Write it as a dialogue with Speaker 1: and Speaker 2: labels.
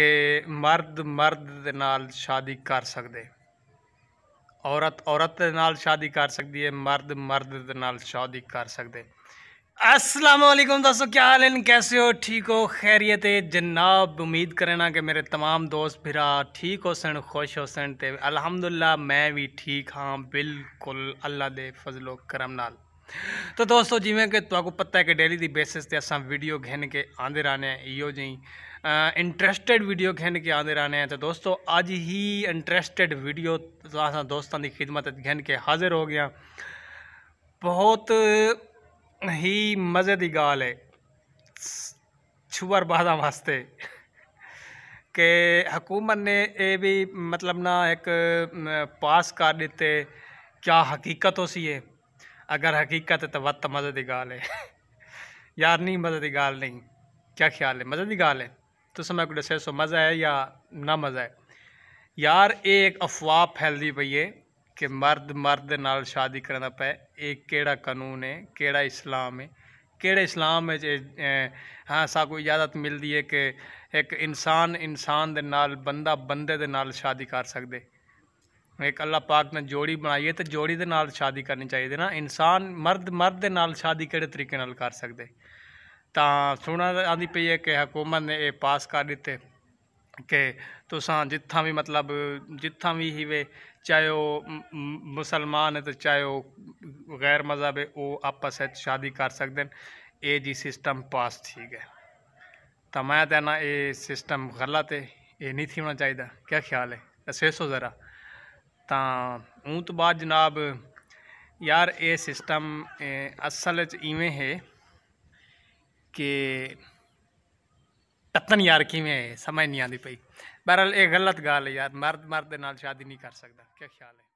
Speaker 1: कि मर्द मर्द ਦੇ ਨਾਲ ਸ਼ਾਦੀ ਕਰ औरत औरत ਔਰਤ शादी कर सकती है मर्द मर्द ਮਰਦ ਮਰਦ ਦੇ ਨਾਲ ਸ਼ਾਦੀ अस्सलाम वालेकुम दोस्तों क्या हाल है कैसे हो ठीक हो खैरियत है जनाब उम्मीद करना ना कि मेरे तमाम दोस्त भरा ठीक हो सन खुश हो सन अलहमदुल्ला मैं भी ठीक हाँ बिल्कुल अल्लाह दे फजलो करम नाल तो दोस्तों जिमें कि तुम्हें पता है कि डेली की बेसिस से अस वीडियो खेन के आते रहने इो जी इंट्रस्टड वीडियो खेन के आते रहने तो दोस्तों अज ही इंट्रस्टड वीडियो दोस्तों की खिदमत घिन के हाजिर हो गया बहुत ही मज़े की गाल है छुअर वास्ते कि हकूमत ने यह भी मतलब ना एक पास कर दिते क्या हकीकत हो सी है अगर हकीकत है तो वत की गाल है यार नहीं मज़े की गाल नहीं क्या ख्याल है मज़े की गाल है तो समय को दस सो मज़ा है या ना मज़ा है यार एक अफवाह फैलती पई है कि मर्द मर्द नाल शादी करना पे एक केड़ा कानून है केड़ा इस्लाम है केड़े इस्लाम है हाँ कोई इजाज़त मिलती है कि एक इंसान इंसान दे नाल बंदा बंदे दे नाल शादी कर सकते एक अल्लाह पाक ने जोड़ी बनाई है तो जोड़ी के नाल शादी करनी चाहिए ना इंसान मर्द मर्द के नाल शादी कड़े तरीके नाल कर सकते तो सुना आती पी है कि हुकूमत ने यह पास कर दिते कि तुसा जिथा भी मतलब जिथा भी ही वे चाहे वह मुसलमान है तो चाहे वह गैर मजहब है वह आपस है शादी कर सकते हैं ये जी सिस्टम पास ठीक है तो मैं कहना ये सिस्टम गलत है ये नहीं थी होना चाहिए क्या ख्याल है दसेसो जरा ਤਾਂ ਉਹ ਤੋਂ ਬਾਅਦ ਜਨਾਬ ਯਾਰ ਇਹ ਸਿਸਟਮ ਅਸਲ ਵਿੱਚ ਇਵੇਂ ਹੈ ਕਿ ਤਤਨ ਯਾਰ ਕਿਵੇਂ ਹੈ ਸਮਝ ਨਹੀਂ ਆਉਂਦੀ ਪਈ ਬਹਰਲ ਇਹ ਗਲਤ ਗੱਲ ਹੈ ਯਾਰ ਮਰਦ ਮਰਦ ਦੇ ਨਾਲ ਸ਼ਾਦੀ ਨਹੀਂ ਕਰ ਸਕਦਾ ਕੀ ਖਿਆਲ ਹੈ